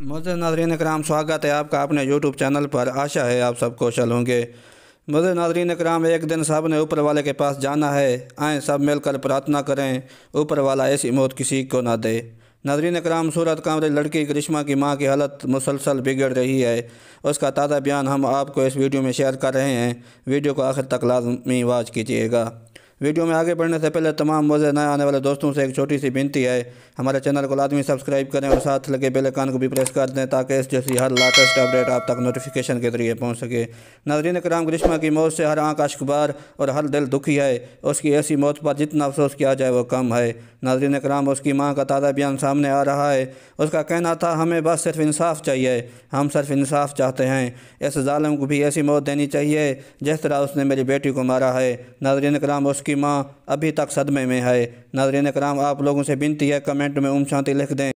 मज़र नाजरीन कराम स्वागत है आपका अपने यूट्यूब चैनल पर आशा है आप सब कौशल होंगे मज़र नाजरीन कराम एक दिन सब ने ऊपर वाले के पास जाना है आए सब मिलकर प्रार्थना करें ऊपर वाला ऐसी मौत किसी को ना दे नाजरीन कराम सूरत कामरे लड़की करिश्मा की माँ की हालत मुसलसल बिगड़ रही है उसका ताज़ा बयान हम आपको इस वीडियो में शेयर कर रहे हैं वीडियो को आखिर तक लाजमी वाज कीजिएगा वीडियो में आगे बढ़ने से पहले तमाम मज़े नए आने वाले दोस्तों से एक छोटी सी विनती है हमारे चैनल को लाजमी सब्सक्राइब करें और साथ लगे बेलकान को भी प्रेस कर दें ताकि इस जैसी हर लेटेस्ट अपडेट आप तक नोटिफिकेशन के जरिए पहुँच सके नाजरीन कराम ग्रीष्मा की मौत से हर आँख अशकबार और हर दिल दुखी है उसकी ऐसी मौत पर जितना अफसोस किया जाए वो कम है नाजरीन कराम उसकी माँ का ताज़ा बयान सामने आ रहा है उसका कहना था हमें बस सिर्फ इंसाफ चाहिए हम सिर्फ इंसाफ चाहते हैं इस ालम को भी ऐसी मौत देनी चाहिए जिस तरह उसने मेरी बेटी को मारा है नाजरीन कराम उसकी उसकी माँ अभी तक सदमे में है नाजरीन कराम आप लोगों से विनती है कमेंट में ओम शांति लिख दें